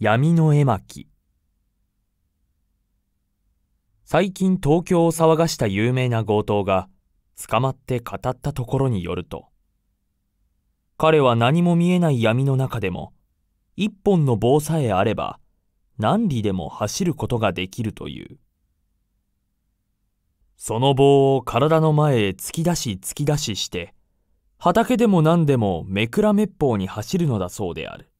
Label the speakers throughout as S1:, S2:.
S1: 闇の絵巻最近東京を騒がした有名な強盗が捕まって語ったところによると彼は何も見えない闇の中でも一本の棒さえあれば何里でも走ることができるというその棒を体の前へ突き出し突き出しして畑でも何でもめくらめっぽうに走るのだそうである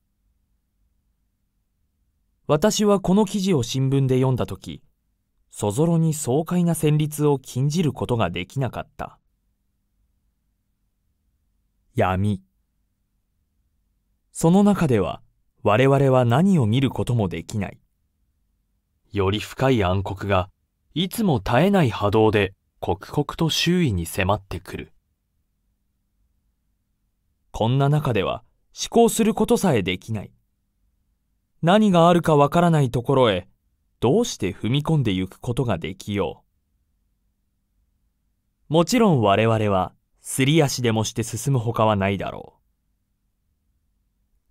S1: 私はこの記事を新聞で読んだ時そぞろに爽快な旋律を禁じることができなかった闇その中では我々は何を見ることもできないより深い暗黒がいつも絶えない波動で刻々と周囲に迫ってくるこんな中では思考することさえできない何があるかわからないところへどうして踏み込んでゆくことができよう。もちろん我々はすり足でもして進むほかはないだろう。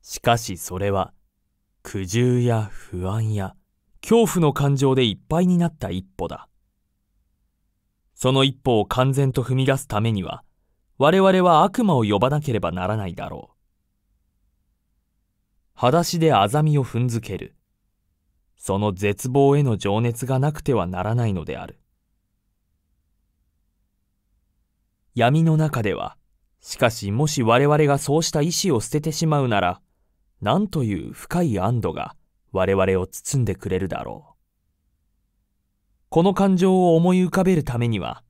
S1: しかしそれは苦渋や不安や恐怖の感情でいっぱいになった一歩だ。その一歩を完全と踏み出すためには我々は悪魔を呼ばなければならないだろう。裸足でアザミを踏んづける。その絶望への情熱がなくてはならないのである。闇の中では、しかしもし我々がそうした意志を捨ててしまうなら、何という深い安堵が我々を包んでくれるだろう。この感情を思い浮かべるためには、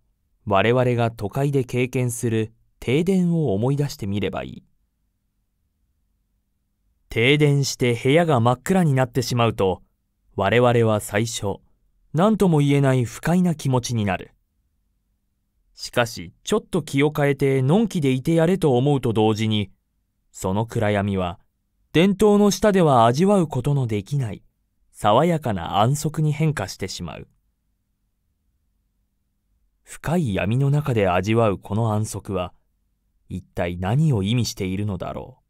S1: 我々が都会で経験する停電を思い出してみればいい。停電して部屋が真っ暗になってしまうと、我々は最初、何とも言えない不快な気持ちになる。しかし、ちょっと気を変えて、のんきでいてやれと思うと同時に、その暗闇は、伝統の下では味わうことのできない、爽やかな安息に変化してしまう。深い闇の中で味わうこの安息は、一体何を意味しているのだろう。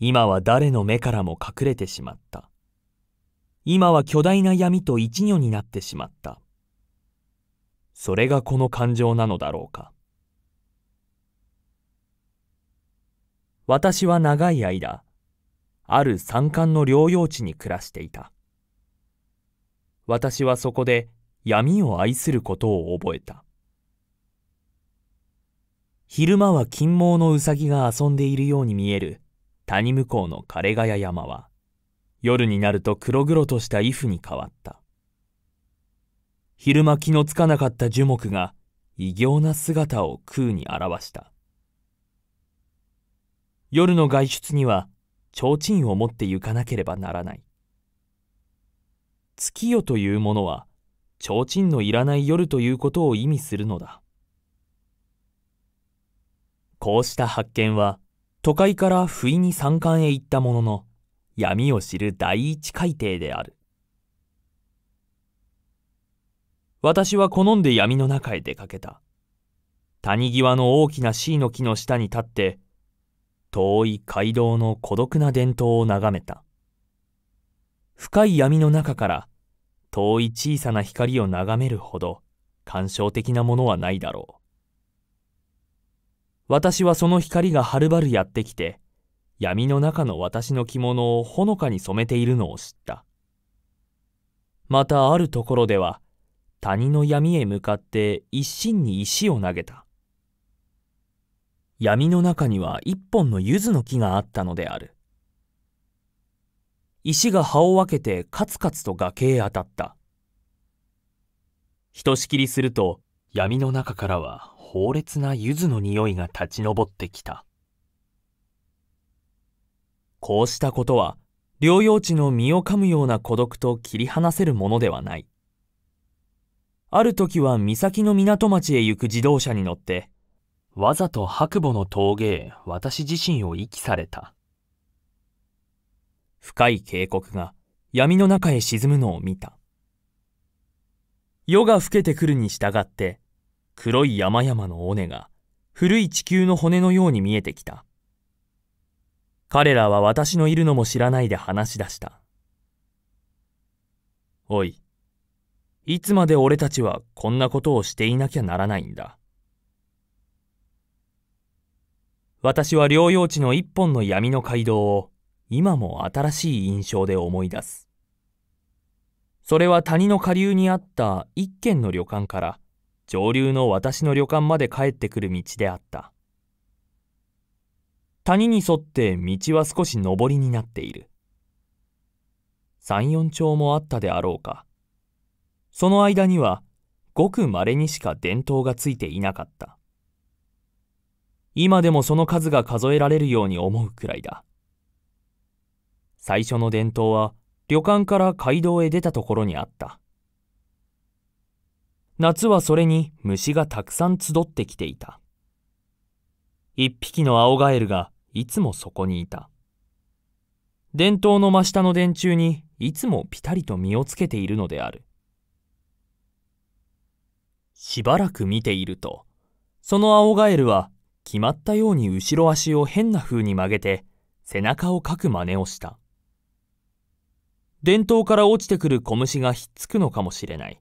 S1: 今は誰の目からも隠れてしまった。今は巨大な闇と一如になってしまった。それがこの感情なのだろうか。私は長い間、ある山間の療養地に暮らしていた。私はそこで闇を愛することを覚えた。昼間は金毛のうさぎが遊んでいるように見える谷向こうの枯れヶ谷山は、夜になると黒々とした衣服に変わった。昼間気のつかなかった樹木が、異形な姿を空に表した。夜の外出には、提灯を持って行かなければならない。月夜というものは、提灯のいらない夜ということを意味するのだ。こうした発見は、都会から不意に山間へ行ったものの闇を知る第一海底である私は好んで闇の中へ出かけた谷際の大きな C の木の下に立って遠い街道の孤独な伝統を眺めた深い闇の中から遠い小さな光を眺めるほど感傷的なものはないだろう私はその光がはるばるやってきて、闇の中の私の着物をほのかに染めているのを知った。またあるところでは、谷の闇へ向かって一心に石を投げた。闇の中には一本の柚子の木があったのである。石が葉を分けてカツカツと崖へ当たった。ひとしきりすると闇の中からは猛烈な柚子の匂いが立ち上ってきた。こうしたことは、療養地の身を噛むような孤独と切り離せるものではない。ある時は岬の港町へ行く自動車に乗って、わざと白母の峠へ私自身を遺棄された。深い渓谷が闇の中へ沈むのを見た。夜が更けてくるに従って、黒い山々の尾根が古い地球の骨のように見えてきた。彼らは私のいるのも知らないで話し出した。おい、いつまで俺たちはこんなことをしていなきゃならないんだ。私は療養地の一本の闇の街道を今も新しい印象で思い出す。それは谷の下流にあった一軒の旅館から上流の私の旅館まで帰ってくる道であった。谷に沿って道は少し上りになっている。三四丁もあったであろうか。その間には、ごく稀にしか伝統がついていなかった。今でもその数が数えられるように思うくらいだ。最初の伝統は旅館から街道へ出たところにあった。夏はそれに虫がたくさん集ってきていた。一匹の青ガエルがいつもそこにいた。伝統の真下の電柱にいつもピタリと身をつけているのである。しばらく見ていると、その青ガエルは決まったように後ろ足を変な風に曲げて背中をかく真似をした。伝統から落ちてくる小虫がひっつくのかもしれない。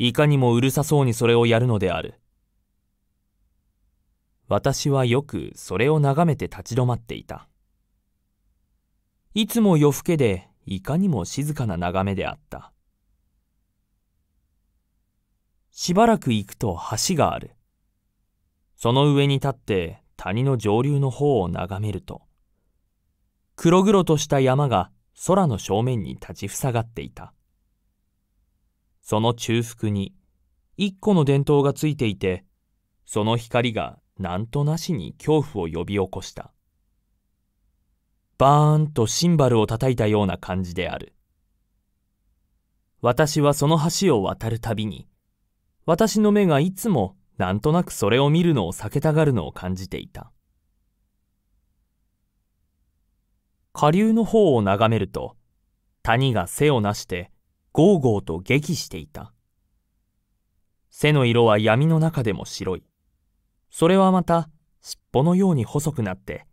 S1: いかにもうるさそうにそれをやるのである。私はよくそれを眺めて立ち止まっていた。いつも夜更けでいかにも静かな眺めであった。しばらく行くと橋がある。その上に立って谷の上流の方を眺めると、黒々とした山が空の正面に立ちふさがっていた。その中腹に一個の電灯がついていて、その光がなんとなしに恐怖を呼び起こした。バーンとシンバルを叩いたような感じである。私はその橋を渡るたびに、私の目がいつもなんとなくそれを見るのを避けたがるのを感じていた。下流の方を眺めると、谷が背をなしてゴーゴーと激していた。背の色は闇の中でも白い。それはまた尻尾のように細くなって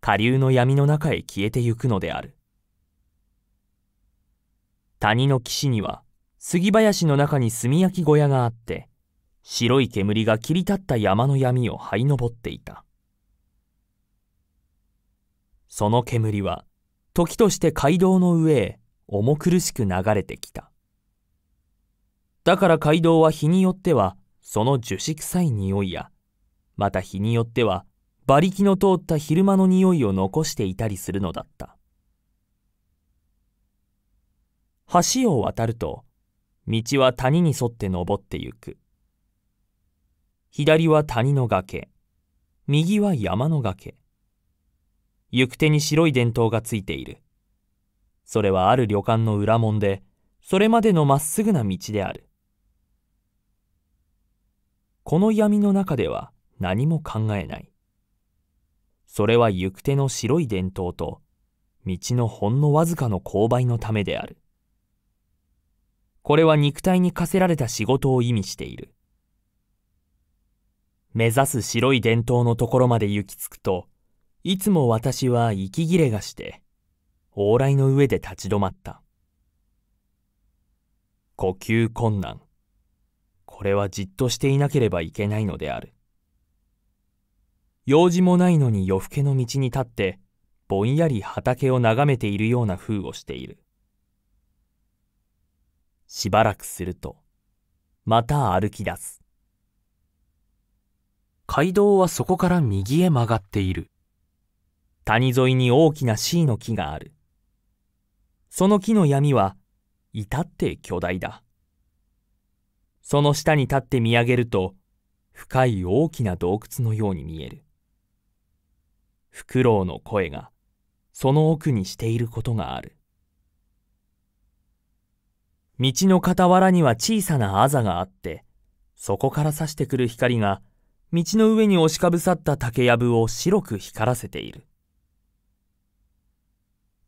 S1: 下流の闇の中へ消えてゆくのである。谷の岸には杉林の中に炭焼き小屋があって白い煙が切り立った山の闇を這い登っていた。その煙は時として街道の上へ重苦しく流れてきた。だから街道は日によってはその樹脂臭い匂いや、また日によっては馬力の通った昼間の匂いを残していたりするのだった。橋を渡ると、道は谷に沿って登ってゆく。左は谷の崖、右は山の崖。行く手に白い電灯がついている。それはある旅館の裏門で、それまでのまっすぐな道である。この闇の中では何も考えない。それは行く手の白い伝統と、道のほんのわずかの勾配のためである。これは肉体に課せられた仕事を意味している。目指す白い伝統のところまで行き着くと、いつも私は息切れがして、往来の上で立ち止まった。呼吸困難。これはじっとしていなければいけないのである。用事もないのに夜更けの道に立って、ぼんやり畑を眺めているような風をしている。しばらくすると、また歩き出す。街道はそこから右へ曲がっている。谷沿いに大きな C の木がある。その木の闇は至って巨大だ。その下に立って見上げると、深い大きな洞窟のように見える。フクロウの声が、その奥にしていることがある。道の傍らには小さなあざがあって、そこから差してくる光が、道の上に押しかぶさった竹やぶを白く光らせている。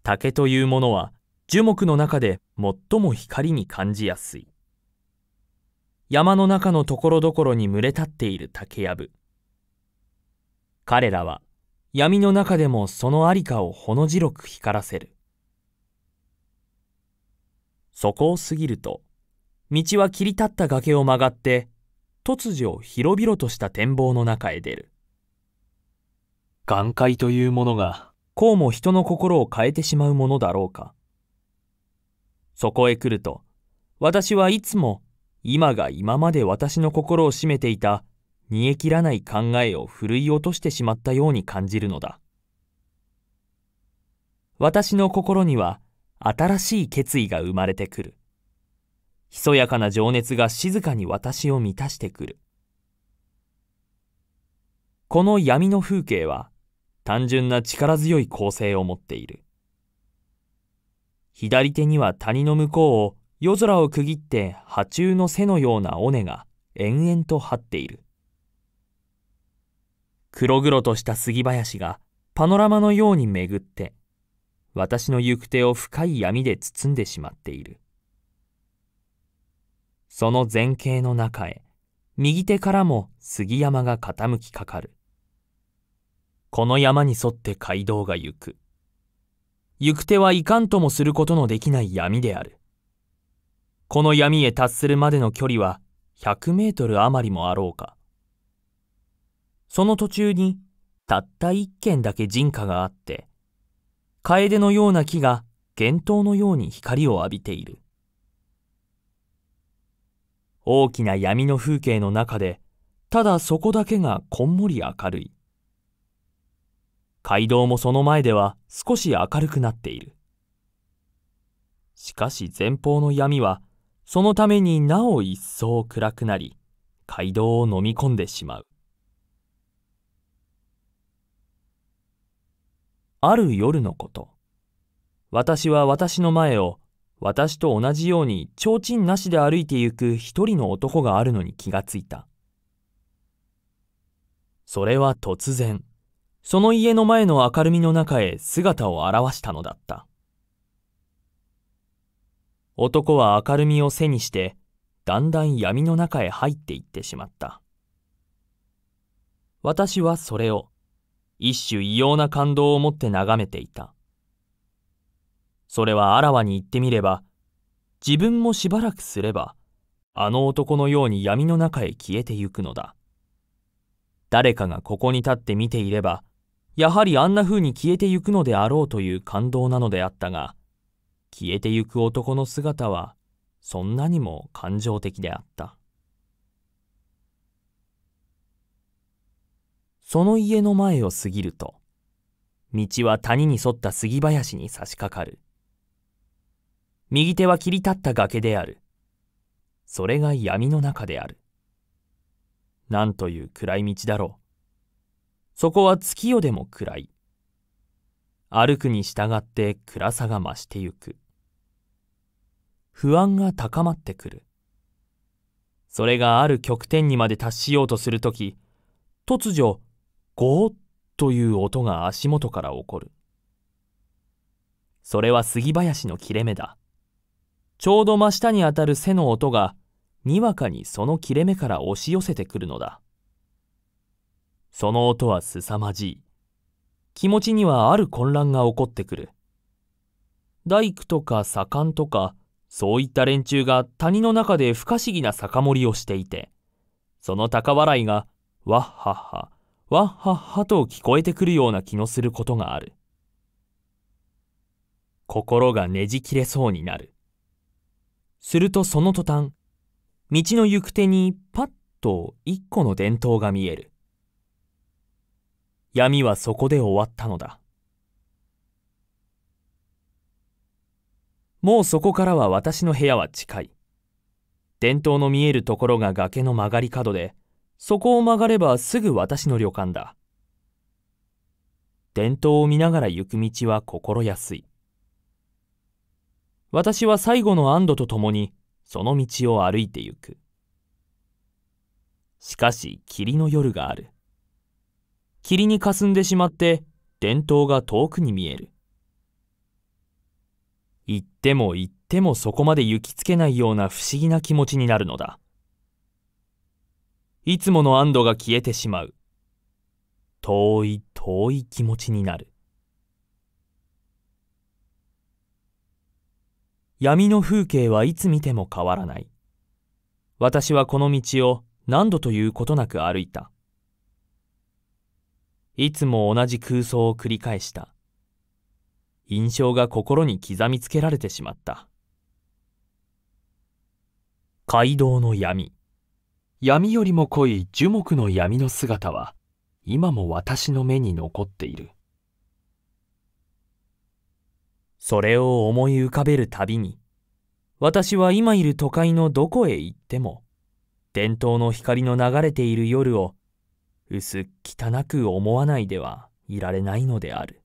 S1: 竹というものは、樹木の中で最も光に感じやすい山の中のところどころに群れ立っている竹やぶ彼らは闇の中でもそのありかをほの白く光らせるそこを過ぎると道は切り立った崖を曲がって突如広々とした展望の中へ出る眼界というものがこうも人の心を変えてしまうものだろうかそこへ来ると、私はいつも今が今まで私の心を占めていた煮え切らない考えをふるい落としてしまったように感じるのだ。私の心には新しい決意が生まれてくる。ひそやかな情熱が静かに私を満たしてくる。この闇の風景は単純な力強い構成を持っている。左手には谷の向こうを夜空を区切って波中の背のような尾根が延々と張っている。黒々とした杉林がパノラマのように巡って、私の行く手を深い闇で包んでしまっている。その前景の中へ、右手からも杉山が傾きかかる。この山に沿って街道が行く。行く手はいかんともすることのできない闇である。この闇へ達するまでの距離は百メートル余りもあろうか。その途中にたった一軒だけ人家があって、楓のような木が幻灯のように光を浴びている。大きな闇の風景の中で、ただそこだけがこんもり明るい。街道もその前では少し明るくなっている。しかし前方の闇は、そのためになお一層暗くなり、街道を飲み込んでしまう。ある夜のこと、私は私の前を、私と同じように提灯なしで歩いてゆく一人の男があるのに気がついた。それは突然、その家の前の明るみの中へ姿を現したのだった。男は明るみを背にして、だんだん闇の中へ入っていってしまった。私はそれを、一種異様な感動を持って眺めていた。それはあらわに言ってみれば、自分もしばらくすれば、あの男のように闇の中へ消えてゆくのだ。誰かがここに立って見ていれば、やはりあんな風に消えてゆくのであろうという感動なのであったが、消えてゆく男の姿は、そんなにも感情的であった。その家の前を過ぎると、道は谷に沿った杉林に差し掛かる。右手は切り立った崖である。それが闇の中である。なんという暗い道だろう。そこは月夜でも暗い。歩くに従って暗さが増してゆく。不安が高まってくる。それがある極点にまで達しようとするとき、突如、ゴーッという音が足元から起こる。それは杉林の切れ目だ。ちょうど真下にあたる背の音が、にわかにその切れ目から押し寄せてくるのだ。その音は凄まじい。気持ちにはある混乱が起こってくる。大工とか左官とか、そういった連中が谷の中で不可思議な酒盛りをしていて、その高笑いが、わっはっは、わっはっはと聞こえてくるような気のすることがある。心がねじ切れそうになる。するとその途端、道の行く手にパッと一個の伝統が見える。闇はそこで終わったのだもうそこからは私の部屋は近い伝統の見えるところが崖の曲がり角でそこを曲がればすぐ私の旅館だ伝統を見ながら行く道は心安い私は最後の安堵とともにその道を歩いてゆくしかし霧の夜がある霧にかすんでしまって電灯が遠くに見える行っても行ってもそこまで行きつけないような不思議な気持ちになるのだいつもの安堵が消えてしまう遠い遠い気持ちになる闇の風景はいつ見ても変わらない私はこの道を何度ということなく歩いたいつも同じ空想を繰り返した。印象が心に刻みつけられてしまった。街道の闇。闇よりも濃い樹木の闇の姿は、今も私の目に残っている。それを思い浮かべるたびに、私は今いる都会のどこへ行っても、伝統の光の流れている夜を薄汚く思わないではいられないのである。